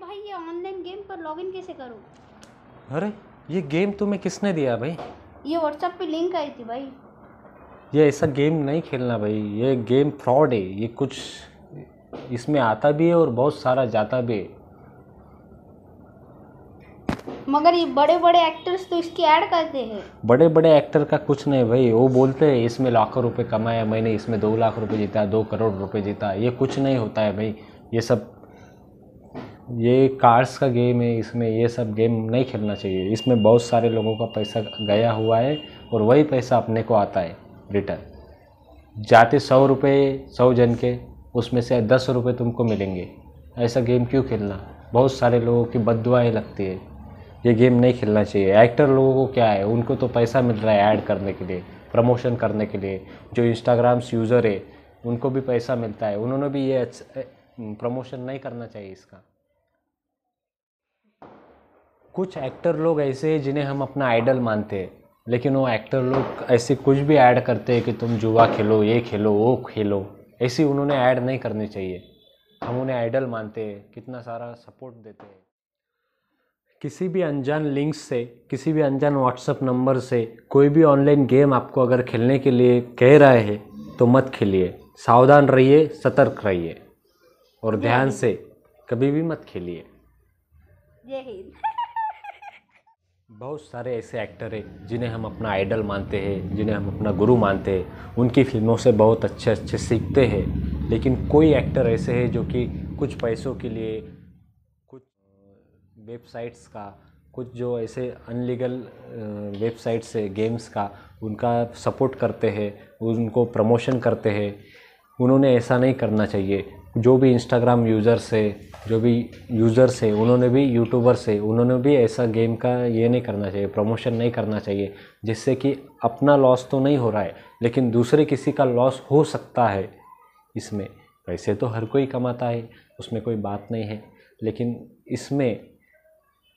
भाई ये online game पर लॉगिन कैसे करूँ अरे ये गेम तुम्हें किसने दिया भाई ये व्हाट्सएप पे लिंक आई थी भाई ये ऐसा गेम नहीं खेलना भाई ये गेम फ्रॉड है ये कुछ इसमें आता भी है और बहुत सारा जाता भी है मगर ये बड़े बड़े एक्टर्स तो इसकी ऐड करते हैं बड़े बड़े एक्टर का कुछ नहीं भाई वो बोलते हैं इसमें लाखों रुपए कमाया मैंने इसमें दो लाख रुपए जीता दो करोड़ रुपए जीता ये कुछ नहीं होता है भाई ये सब ये कार्स का गेम है इसमें ये सब गेम नहीं खेलना चाहिए इसमें बहुत सारे लोगों का पैसा गया हुआ है और वही पैसा अपने को आता है रिटर्न जाते सौ रुपये सौ जन के उसमें से दस रुपये तुमको मिलेंगे ऐसा गेम क्यों खेलना बहुत सारे लोगों की बदुआएँ लगती है ये गेम नहीं खेलना चाहिए एक्टर लोगों को क्या है उनको तो पैसा मिल रहा है ऐड करने के लिए प्रमोशन करने के लिए जो इंस्टाग्राम्स यूज़र है उनको भी पैसा मिलता है उन्होंने भी ये प्रमोशन नहीं करना चाहिए इसका कुछ एक्टर लोग ऐसे हैं जिन्हें हम अपना आइडल मानते हैं लेकिन वो एक्टर लोग ऐसे कुछ भी ऐड करते हैं कि तुम जुआ खेलो ये खेलो वो खेलो ऐसी उन्होंने ऐड नहीं करनी चाहिए हम उन्हें आइडल मानते हैं कितना सारा सपोर्ट देते हैं किसी भी अनजान लिंक से किसी भी अनजान व्हाट्सअप नंबर से कोई भी ऑनलाइन गेम आपको अगर खेलने के लिए कह रहा है तो मत खेलिए सावधान रहिए सतर्क रहिए और ध्यान हाँ। से कभी भी मत खेलिए जय हिंद बहुत सारे ऐसे एक्टर हैं जिन्हें हम अपना आइडल मानते हैं जिन्हें हम अपना गुरु मानते हैं उनकी फिल्मों से बहुत अच्छे अच्छे सीखते हैं लेकिन कोई एक्टर ऐसे हैं जो कि कुछ पैसों के लिए कुछ वेबसाइट्स का कुछ जो ऐसे अनलीगल वेबसाइट्स है गेम्स का उनका सपोर्ट करते हैं उनको प्रमोशन करते हैं उन्होंने ऐसा नहीं करना चाहिए जो भी इंस्टाग्राम यूज़र्स है जो भी यूज़र्स है उन्होंने भी यूट्यूबर्स है उन्होंने भी ऐसा गेम का ये नहीं करना चाहिए प्रमोशन नहीं करना चाहिए जिससे कि अपना लॉस तो नहीं हो रहा है लेकिन दूसरे किसी का लॉस हो सकता है इसमें पैसे तो हर कोई कमाता है उसमें कोई बात नहीं है लेकिन इसमें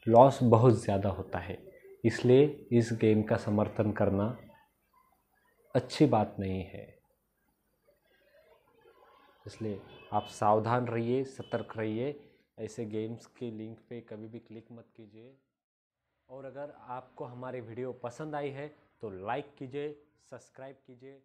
लॉस बहुत ज़्यादा होता है इसलिए इस गेम का समर्थन करना अच्छी बात नहीं है इसलिए आप सावधान रहिए सतर्क रहिए ऐसे गेम्स के लिंक पे कभी भी क्लिक मत कीजिए और अगर आपको हमारी वीडियो पसंद आई है तो लाइक कीजिए सब्सक्राइब कीजिए